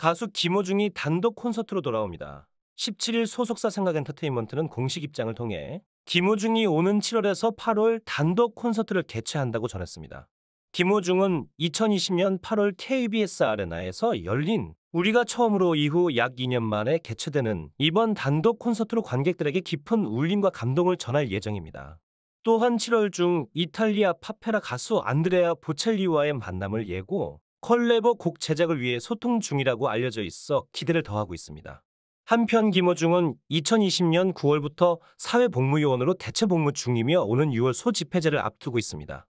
가수 김호중이 단독 콘서트로 돌아옵니다. 17일 소속사 생각엔터테인먼트는 공식 입장을 통해 김호중이 오는 7월에서 8월 단독 콘서트를 개최한다고 전했습니다. 김호중은 2020년 8월 KBS 아레나에서 열린 우리가 처음으로 이후 약 2년 만에 개최되는 이번 단독 콘서트로 관객들에게 깊은 울림과 감동을 전할 예정입니다. 또한 7월 중 이탈리아 파페라 가수 안드레아 보첼리와의 만남을 예고 컬래버 곡 제작을 위해 소통 중이라고 알려져 있어 기대를 더하고 있습니다. 한편 김호중은 2020년 9월부터 사회복무요원으로 대체복무 중이며 오는 6월 소집해제를 앞두고 있습니다.